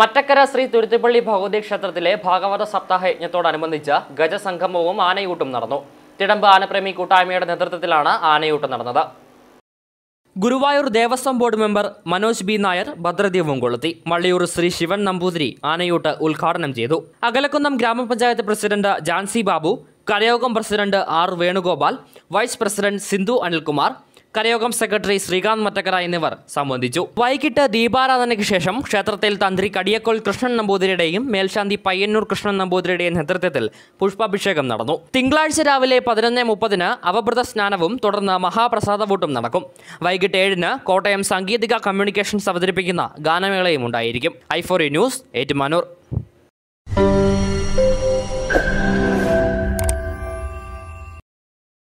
മറ്റക്കര ശ്രീ തുരുത്തിപ്പള്ളി ഭഗവതി ക്ഷേത്രത്തിലെ ഭാഗവത സപ്താഹ യജ്ഞത്തോടനുബന്ധിച്ച് ഗജസംഗമവും ആനയൂട്ടും നടന്നു തിടമ്പ് ആനപ്രേമി കൂട്ടായ്മയുടെ നേതൃത്വത്തിലാണ് ആനയൂട്ടം നടന്നത് Guruvayur Devaswom board member Manoj B Nair ഭദ്രദീപം കൊളുത്തി മള്ളിയൂർ ശ്രീ ശിവൻ നമ്പൂതിരി ആനയൂട്ട് ഉദ്ഘാടനം ചെയ്തു അകലക്കുന്നം ഗ്രാമപഞ്ചായത്ത് പ്രസിഡന്റ് ജാൻസി ബാബു കരയോഗം president R Venugopal vice president Sindhu Anilkumar കരയോഗം സെക്രട്ടറി ശ്രീകാന്ത് മറ്റക്കര എന്നിവർ സംബന്ധിച്ചു വൈകിട്ട് ദീപാരാധനയ്ക്ക് ശേഷം ക്ഷേത്രത്തിൽ തന്ത്രി കടിയക്കോൾ കൃഷ്ണൻ നമ്പൂതിരിയുടെയും മേൽശാന്തി പയ്യന്നൂർ കൃഷ്ണൻ നമ്പൂതിരിയുടെയും നേതൃത്വത്തിൽ പുഷ്പാഭിഷേകം നടന്നു തിങ്കളാഴ്ച രാവിലെ പതിനൊന്നേ മുപ്പതിന് അവഭൃത സ്നാനവും തുടർന്ന് മഹാപ്രസാദ വോട്ടും നടക്കും വൈകിട്ട് ഏഴിന് കോട്ടയം സാങ്കേതിക കമ്മ്യൂണിക്കേഷൻസ് അവതരിപ്പിക്കുന്ന ഗാനമേളയും ഉണ്ടായിരിക്കും ഐഫോറി ന്യൂസ് ഏറ്റുമാനൂർ